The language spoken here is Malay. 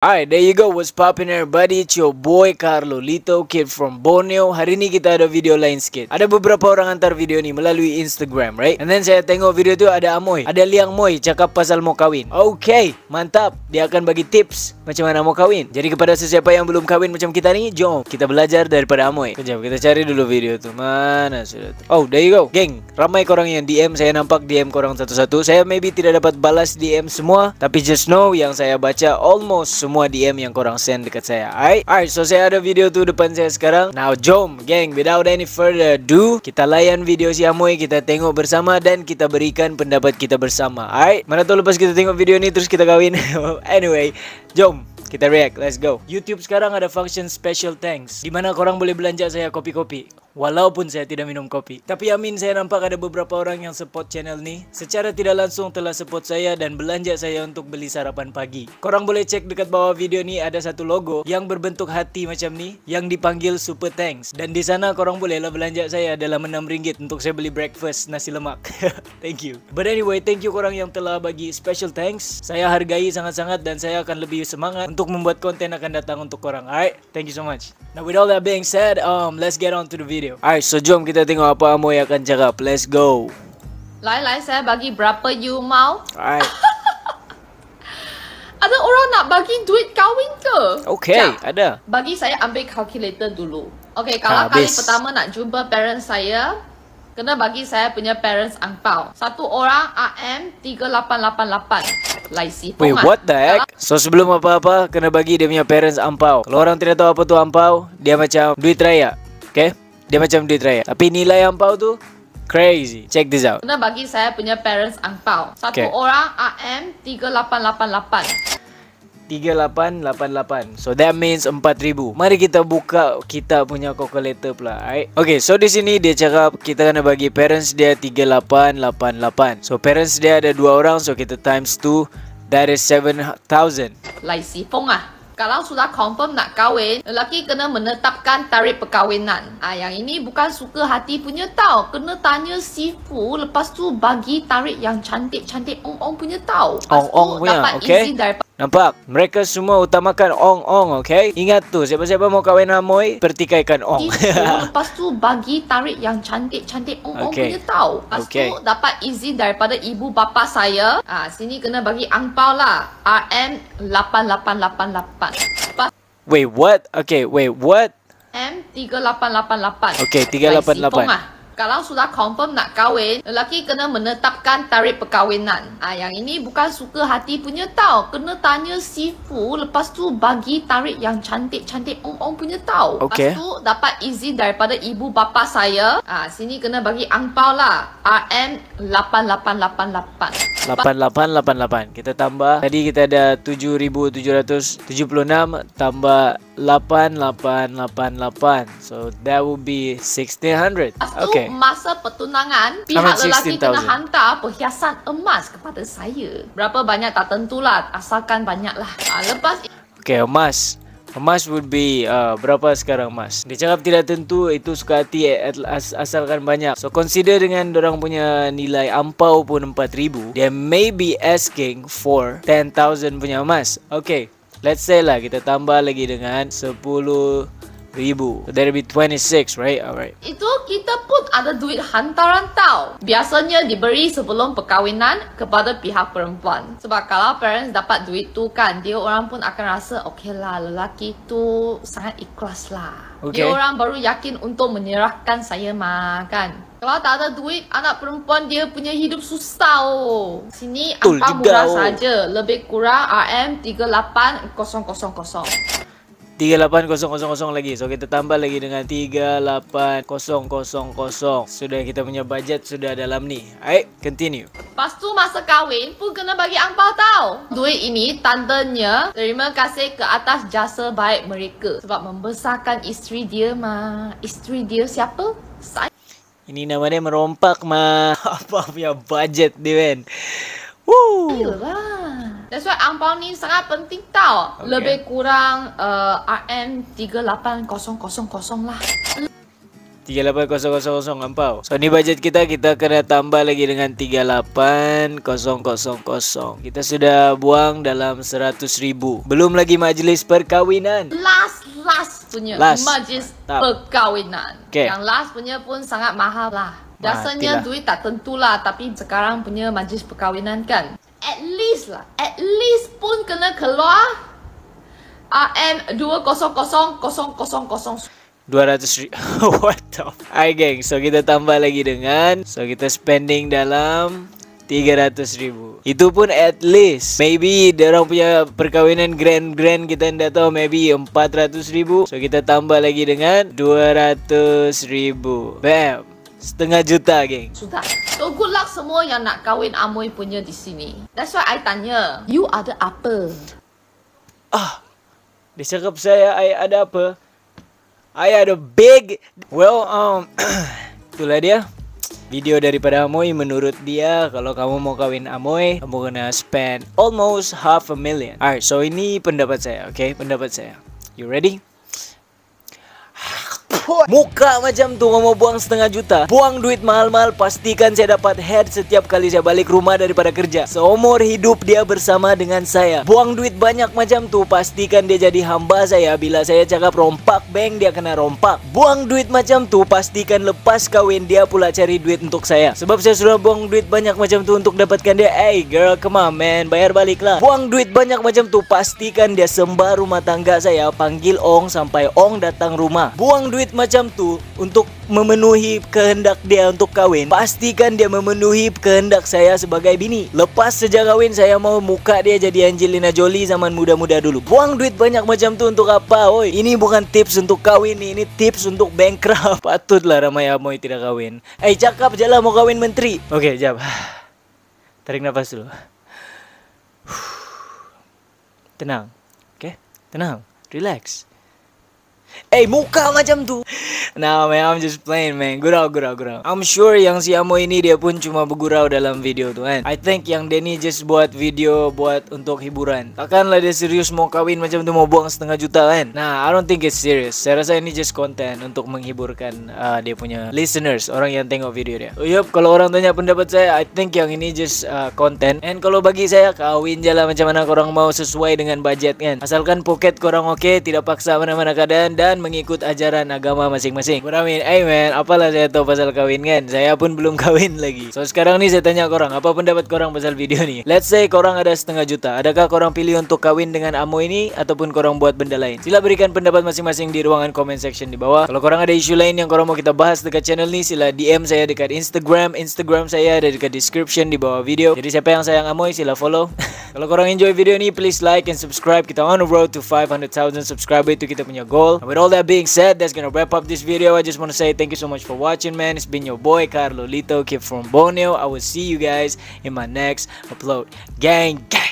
Alright, there you go. What's poppin' everybody? It's your boy Carlo Lito, kid from Borneo. Hari ni kita ada video lain sikit. Ada beberapa orang antar video ni melalui Instagram, right? And then saya tengok video tu ada Amoy. Ada Liang Moy cakap pasal mau kawin. Okay, mantap. Dia akan bagi tips macam mana mau kawin. Jadi kepada sesiapa yang belum kawin macam kita ni, jom kita belajar daripada Amoy. Kejap, kita cari dulu video tu. Mana sudah tu? Oh, there you go. gang. ramai korang yang DM. Saya nampak DM korang satu-satu. Saya maybe tidak dapat balas DM semua. Tapi just know yang saya baca almost semua semua DM yang korang send dekat saya Alright, alright so saya ada video tu depan saya sekarang Now jom gang, without any further ado Kita layan video si Amoy, kita tengok bersama dan kita berikan pendapat kita bersama Alright, mana tahu lepas kita tengok video ni terus kita kawin Anyway, jom kita react, let's go YouTube sekarang ada function special thanks di mana korang boleh belanja saya kopi-kopi walaupun saya tidak minum kopi. Tapi amin saya nampak ada beberapa orang yang support channel ini. Secara tidak langsung telah support saya dan belanja saya untuk beli sarapan pagi. Korang boleh cek dekat bawah video ini ada satu logo yang berbentuk hati macam ni yang dipanggil Super Thanks. Dan di sana korang bolehlah belanja saya dalam rm ringgit untuk saya beli breakfast nasi lemak. thank you. But anyway, thank you korang yang telah bagi special thanks. Saya hargai sangat-sangat dan saya akan lebih semangat untuk membuat konten akan datang untuk korang. Alright, thank you so much. Now with all that being said, um, let's get on to the video. video. Alright, so jom kita tengok apa Amoy akan cakap. Let's go. Lai, lai, saya bagi berapa you mau. Alright. ada orang nak bagi duit kahwin ke? Okay, Jat. ada. Bagi saya ambil calculator dulu. Okay, kalau ha, kali pertama nak jumpa parents saya, kena bagi saya punya parents angpau. Satu orang RM3888. Lai Wait, what the heck? So sebelum apa-apa, kena bagi dia punya parents ampau. Kalau orang tidak tahu apa tu ampau, dia macam duit raya. Okay? dia macam duit raya tapi nilai angpau tu crazy check this out kena bagi saya punya parents angpau satu okay. orang RM3888 3888 So that means 4000 Mari kita buka kita punya calculator pula right? Okay so di sini dia cakap kita kena bagi parents dia 3888 So parents dia ada 2 orang so kita times 2 That is 7000 Lai si pong ah kalau sudah confirm nak kahwin, lelaki kena menetapkan tarikh perkahwinan. Ah, yang ini bukan suka hati punya tau. Kena tanya sifu, lepas tu bagi tarikh yang cantik-cantik ong-ong punya tau. Ong-ong Dapat izin daripada... Nampak? Mereka semua utamakan ong-ong, okey? Ingat tu, siapa-siapa mau kahwin ramai, pertikaikan ong. lepas tu, bagi tarik yang cantik-cantik ong-ong okay. punya tau. Lepas okay. tu, dapat izin daripada ibu bapa saya. Ah, sini kena bagi angpau lah. RM8888. Wait, what? Okay, wait, what? M3888. Okay, 3888. Okay, 3888. Kalau sudah confirm nak kahwin, lelaki kena menetapkan tarikh perkahwinan. Ah, yang ini bukan suka hati punya tau. Kena tanya sifu, lepas tu bagi tarikh yang cantik-cantik ong-ong punya tau. Okay. Lepas tu dapat izin daripada ibu bapa saya. Ah, sini kena bagi angpau lah. RM8888. 8888 kita tambah tadi kita ada 7776 tambah 8888 so that will be 1600 okay masa pertunangan pihak lelaki kena hantar perhiasan emas kepada saya berapa banyak tak tentulah asalkan banyaklah ah, lepas Okay, emas. Emas would be uh, Berapa sekarang emas Dia cakap tidak tentu Itu suka hati eh, as Asalkan banyak So consider dengan orang punya nilai Ampau pun 4,000 They may be asking For 10,000 punya emas Okay Let's say lah Kita tambah lagi dengan 10,000 ribu. So that'll be 26, right? Alright. Itu kita pun ada duit hantaran tau. Biasanya diberi sebelum perkahwinan kepada pihak perempuan. Sebab kalau parents dapat duit tu kan, dia orang pun akan rasa okay lah lelaki tu sangat ikhlas lah. Okay. Dia orang baru yakin untuk menyerahkan saya mah kan. Kalau tak ada duit, anak perempuan dia punya hidup susah oh. Sini apa murah oh. saja. Lebih kurang RM38000. 38000 lagi. So kita tambah lagi dengan 38000. Sudah kita punya budget sudah dalam ni. Aih, continue. Lepas tu masa kahwin pun kena bagi angpau tau. Duit ini tandanya terima kasih ke atas jasa baik mereka sebab membesarkan isteri dia mah. Isteri dia siapa? Saya. Ini namanya merompak mah. Apa punya budget dia kan. Woo. Yalah. That's why ang bau ni sangat penting tau. Okay. Lebih kurang uh, RM38000 lah. 38000 ampau. So ni budget kita kita kena tambah lagi dengan 38000. Kita sudah buang dalam 100000. Belum lagi majlis perkahwinan. Last last punya last. majlis Tap. perkahwinan. Okay. Yang last punya pun sangat mahal lah. Biasanya ah, duit tak tentulah tapi sekarang punya majlis perkahwinan kan at least lah, at least pun kena keluar RM2000000. 200 What the f- Hi gang So kita tambah lagi dengan So kita spending dalam 300,000 Itu pun at least Maybe Diorang punya Perkahwinan grand-grand Kita yang dah tahu Maybe ribu. So kita tambah lagi dengan ribu. Bam Setengah juta, geng. Sudah. So, good luck semua yang nak kahwin Amoy punya di sini. That's why I tanya. You ada apa? Ah. Dia cakap saya, I ada apa? I ada big... Well, um... itulah dia. Video daripada Amoy menurut dia kalau kamu mau kawin Amoy kamu kena spend almost half a million. Alright, so ini pendapat saya, okay? Pendapat saya. You ready? Muka macam tuh mau buang setengah juta Buang duit mahal-mahal pastikan saya dapat head setiap kali saya balik rumah daripada kerja Seumur hidup dia bersama dengan saya Buang duit banyak macam tuh pastikan dia jadi hamba saya Bila saya cakap rompak bank dia kena rompak Buang duit macam tuh pastikan lepas kawin dia pula cari duit untuk saya Sebab saya sudah buang duit banyak macam tuh untuk dapatkan dia Hey girl come on man bayar baliklah Buang duit banyak macam tuh pastikan dia sembah rumah tangga saya Panggil ong sampai ong datang rumah Buang duit duit macam tu untuk memenuhi kehendak dia untuk kahwin, pastikan dia memenuhi kehendak saya sebagai bini. Lepas sejak kahwin, saya mau muka dia jadi Angelina Jolie zaman muda-muda dulu. Buang duit banyak macam tu untuk apa? Oi, ini bukan tips untuk kahwin, ini tips untuk bankrupt. Patutlah ramai amoi tidak kahwin. Eh, cakap je lah mau kahwin menteri. Oke, okay, jap. Tarik nafas dulu. Tenang. Oke, okay? tenang. Relax. Eh, hey, muka macam tu. nah, man, I'm just playing, man. Gurau, gurau, gurau. I'm sure yang si Amo ini dia pun cuma bergurau dalam video tuh kan. I think yang Denny just buat video buat untuk hiburan. Takkanlah dia serius mau kawin macam itu mau buang setengah juta kan. Nah, I don't think it's serious. Saya rasa ini just content untuk menghiburkan uh, dia punya listeners, orang yang tengok video dia. Oh, Yup, kalau orang tanya pendapat saya, I think yang ini just uh, content. And kalau bagi saya kawin jalan macam mana korang mau sesuai dengan budget kan. Asalkan pocket korang oke, okay, tidak paksa mana-mana keadaan dan mengikut ajaran agama masing-masing masing-masing Beramin, hey man, apalah saya tahu pasal kawin kan Saya pun belum kawin lagi So sekarang ni saya tanya korang, apa pendapat korang pasal video ni Let's say korang ada setengah juta Adakah korang pilih untuk kawin dengan Amo ini Ataupun korang buat benda lain Sila berikan pendapat masing-masing di ruangan comment section di bawah Kalau korang ada isu lain yang korang mau kita bahas dekat channel ni Sila DM saya dekat Instagram Instagram saya ada dekat description di bawah video Jadi siapa yang sayang Amoy sila follow Kalau korang enjoy video ni Please like and subscribe Kita on the road to 500,000 subscriber Itu kita punya goal and With all that being said That's gonna wrap up this video video, I just want to say thank you so much for watching, man. It's been your boy, Carlo Lito, kid from Borneo. I will see you guys in my next upload. Gang, gang.